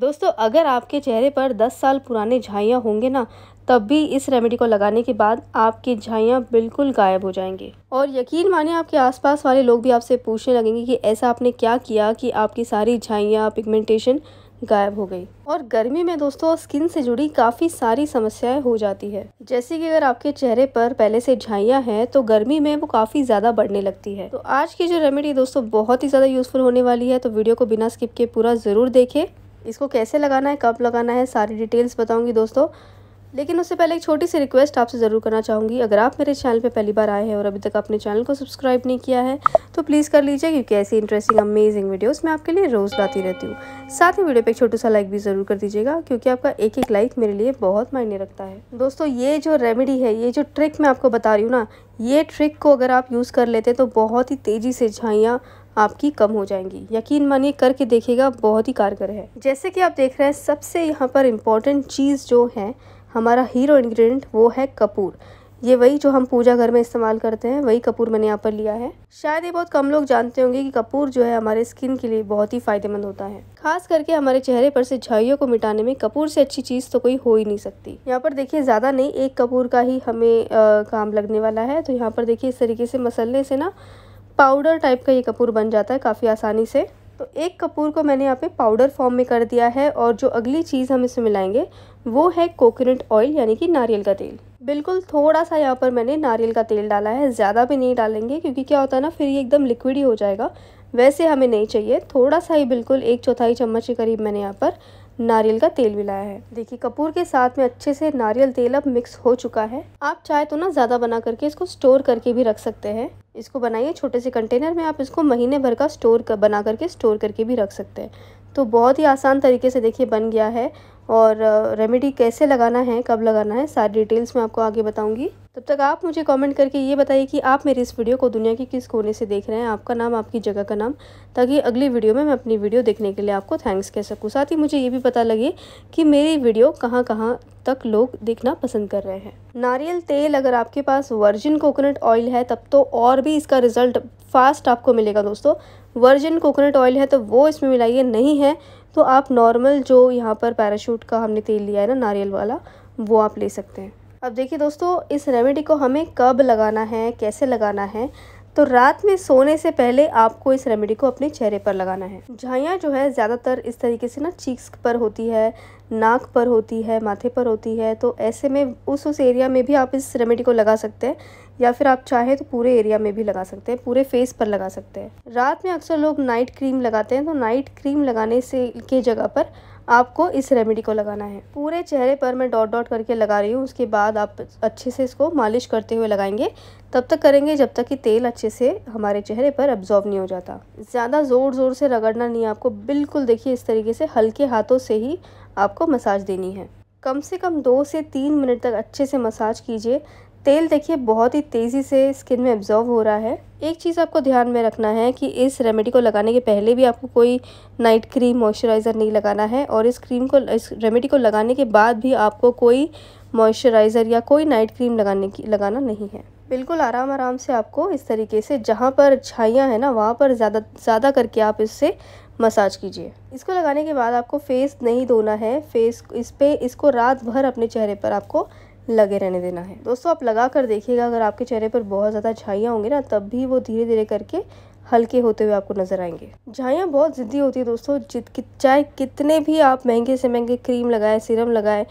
दोस्तों अगर आपके चेहरे पर 10 साल पुराने झाइयाँ होंगे ना तब भी इस रेमेडी को लगाने के बाद आपकी झाइयाँ बिल्कुल गायब हो जाएंगी और यकीन माने आपके आसपास वाले लोग भी आपसे पूछने लगेंगे कि ऐसा आपने क्या किया कि आपकी सारी झाइयाँ पिगमेंटेशन गायब हो गई और गर्मी में दोस्तों स्किन से जुड़ी काफ़ी सारी समस्याएं हो जाती है जैसे कि अगर आपके चेहरे पर पहले से झाइयाँ हैं तो गर्मी में वो काफ़ी ज़्यादा बढ़ने लगती है तो आज की जो रेमेडी दोस्तों बहुत ही ज़्यादा यूज़फुल होने वाली है तो वीडियो को बिना स्किप के पूरा ज़रूर देखें इसको कैसे लगाना है कब लगाना है सारी डिटेल्स बताऊँगी दोस्तों लेकिन उससे पहले एक छोटी सी रिक्वेस्ट आपसे ज़रूर करना चाहूँगी अगर आप मेरे चैनल पर पहली बार आए हैं और अभी तक आपने चैनल को सब्सक्राइब नहीं किया है तो प्लीज़ कर लीजिए क्योंकि ऐसी इंटरेस्टिंग अमेजिंग वीडियोस मैं आपके लिए रोज़ लाती रहती हूँ साथ ही वीडियो पे एक छोटा सा लाइक भी ज़रूर कर दीजिएगा क्योंकि आपका एक एक लाइक मेरे लिए बहुत मायने रखता है दोस्तों ये जो रेमेडी है ये जो ट्रिक मैं आपको बता रही हूँ ना ये ट्रिक को अगर आप यूज़ कर लेते तो बहुत ही तेज़ी से झाइयाँ आपकी कम हो जाएंगी यकीन मानिए करके देखिएगा बहुत ही कारगर है जैसे कि आप देख रहे हैं सबसे यहाँ पर इम्पॉर्टेंट चीज़ जो है हमारा हीरो इन्ग्रीडियंट वो है कपूर ये वही जो हम पूजा घर में इस्तेमाल करते हैं वही कपूर मैंने यहाँ पर लिया है शायद ये बहुत कम लोग जानते होंगे कि कपूर जो है हमारे स्किन के लिए बहुत ही फायदेमंद होता है खास करके हमारे चेहरे पर से झाइयों को मिटाने में कपूर से अच्छी चीज़ तो कोई हो ही नहीं सकती यहाँ पर देखिए ज़्यादा नहीं एक कपूर का ही हमें आ, काम लगने वाला है तो यहाँ पर देखिये इस तरीके से मसलने से ना पाउडर टाइप का ये कपूर बन जाता है काफ़ी आसानी से तो एक कपूर को मैंने यहाँ पे पाउडर फॉर्म में कर दिया है और जो अगली चीज़ हम इसमें मिलाएंगे वो है कोकोनट ऑयल यानी कि नारियल का तेल बिल्कुल थोड़ा सा यहाँ पर मैंने नारियल का तेल डाला है ज़्यादा भी नहीं डालेंगे क्योंकि क्या होता है ना फिर ये एकदम लिक्विड ही हो जाएगा वैसे हमें नहीं चाहिए थोड़ा सा ही बिल्कुल एक चौथाई चम्मच के करीब मैंने यहाँ पर नारियल का तेल मिलाया है देखिए कपूर के साथ में अच्छे से नारियल तेल अब मिक्स हो चुका है आप चाहे तो ना ज़्यादा बना करके इसको स्टोर करके भी रख सकते हैं इसको बनाइए छोटे से कंटेनर में आप इसको महीने भर का स्टोर कर, बना करके स्टोर करके भी रख सकते हैं तो बहुत ही आसान तरीके से देखिए बन गया है और रेमेडी कैसे लगाना है कब लगाना है सारी डिटेल्स मैं आपको आगे बताऊंगी तब तक आप मुझे कमेंट करके ये बताइए कि आप मेरी इस वीडियो को दुनिया के किस कोने से देख रहे हैं आपका नाम आपकी जगह का नाम ताकि अगली वीडियो में मैं अपनी वीडियो देखने के लिए आपको थैंक्स कह सकूँ साथ ही मुझे ये भी पता लगे कि मेरी वीडियो कहाँ कहाँ तक लोग देखना पसंद कर रहे हैं नारियल तेल अगर आपके पास वर्जिन कोकोनट ऑयल है तब तो और भी इसका रिजल्ट फास्ट आपको मिलेगा दोस्तों वर्जिन कोकोनट ऑयल है तो वो इसमें मिलाइए नहीं है तो आप नॉर्मल जो यहाँ पर पैराशूट का हमने तेल लिया है ना नारियल वाला वो आप ले सकते हैं अब देखिए दोस्तों इस रेमेडी को हमें कब लगाना है कैसे लगाना है तो रात में सोने से पहले आपको इस रेमेडी को अपने चेहरे पर लगाना है झाइयाँ जो है ज़्यादातर इस तरीके से ना चीक्स पर होती है नाक पर होती है माथे पर होती है तो ऐसे में उस उस एरिया में भी आप इस रेमेडी को लगा सकते हैं या फिर आप चाहें तो पूरे एरिया में भी लगा सकते हैं पूरे फेस पर लगा सकते हैं रात में अक्सर लोग नाइट क्रीम लगाते हैं तो नाइट क्रीम लगाने से के जगह पर आपको इस रेमेडी को लगाना है पूरे चेहरे पर मैं डॉट डॉट करके लगा रही हूँ उसके बाद आप अच्छे से इसको मालिश करते हुए लगाएंगे तब तक करेंगे जब तक कि तेल अच्छे से हमारे चेहरे पर अब्जॉर्व नहीं हो जाता ज़्यादा ज़ोर ज़ोर से रगड़ना नहीं आपको बिल्कुल देखिए इस तरीके से हल्के हाथों से ही आपको मसाज देनी है कम से कम दो से तीन मिनट तक अच्छे से मसाज कीजिए तेल देखिए बहुत ही तेज़ी से स्किन में एब्जॉर्व हो रहा है एक चीज़ आपको ध्यान में रखना है कि इस रेमेडी को लगाने के पहले भी आपको कोई नाइट क्रीम मॉइस्चराइज़र नहीं लगाना है और इस क्रीम को इस रेमेडी को लगाने के बाद भी आपको कोई मॉइस्चराइज़र या कोई नाइट क्रीम लगाने की लगाना नहीं है बिल्कुल आराम आराम से आपको इस तरीके से जहाँ पर छाइयाँ हैं ना वहाँ पर ज़्यादा ज़्यादा करके आप इससे मसाज कीजिए इसको लगाने के बाद आपको फेस नहीं धोना है फेस इस पर इसको रात भर अपने चेहरे पर आपको लगे रहने देना है दोस्तों आप लगा कर देखिएगा अगर आपके चेहरे पर बहुत ज़्यादा छाइयाँ होंगी ना तब भी वो धीरे धीरे करके हल्के होते हुए आपको नजर आएंगे झाइयाँ बहुत ज़िद्दी होती है दोस्तों जित कि, चाहे कितने भी आप महंगे से महंगे क्रीम लगाएं सीरम लगाएं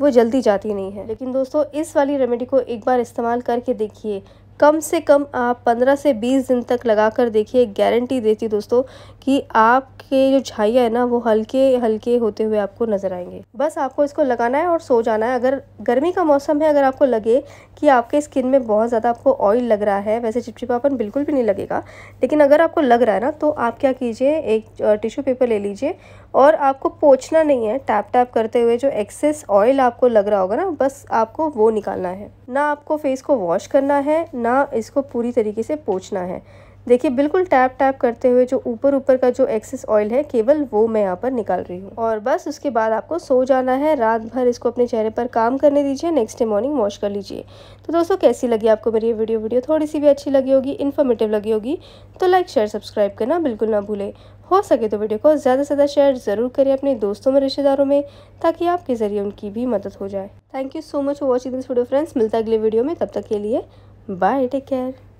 वो जल्दी जाती नहीं है लेकिन दोस्तों इस वाली रेमेडी को एक बार इस्तेमाल करके देखिए कम से कम आप पंद्रह से बीस दिन तक लगा कर देखिए गारंटी देती दोस्तों कि आपके जो झाइया है ना वो हल्के हल्के होते हुए आपको नज़र आएंगे बस आपको इसको लगाना है और सो जाना है अगर गर्मी का मौसम है अगर आपको लगे कि आपके स्किन में बहुत ज़्यादा आपको ऑयल लग रहा है वैसे चिपचिपापन बिल्कुल भी नहीं लगेगा लेकिन अगर आपको लग रहा है ना तो आप क्या कीजिए एक टिश्यू पेपर ले लीजिए और आपको पोछना नहीं है टैप टैप करते हुए जो एक्सेस ऑयल आपको लग रहा होगा ना बस आपको वो निकालना है ना आपको फेस को वॉश करना है ना इसको पूरी तरीके से पोछना है देखिए बिल्कुल टैप टैप करते हुए जो ऊपर ऊपर का जो एक्सेस ऑयल है केवल वो मैं यहाँ पर निकाल रही हूँ और बस उसके बाद आपको सो जाना है रात भर इसको अपने चेहरे पर काम करने दीजिए नेक्स्ट डे मॉर्निंग वॉश कर लीजिए तो दोस्तों कैसी लगी आपको मेरी ये वीडियो वीडियो थोड़ी सी भी अच्छी लगी होगी इन्फॉर्मेटिव लगी होगी तो लाइक शेयर सब्सक्राइब करना बिल्कुल ना भूलें हो सके तो वीडियो को ज़्यादा से ज़्यादा शेयर ज़रूर करें अपने दोस्तों में रिश्तेदारों में ताकि आपके ज़रिए उनकी भी मदद हो जाए thank you so much for watching this video friends मिलता अगले वीडियो में तब तक के लिए बाय टेक केयर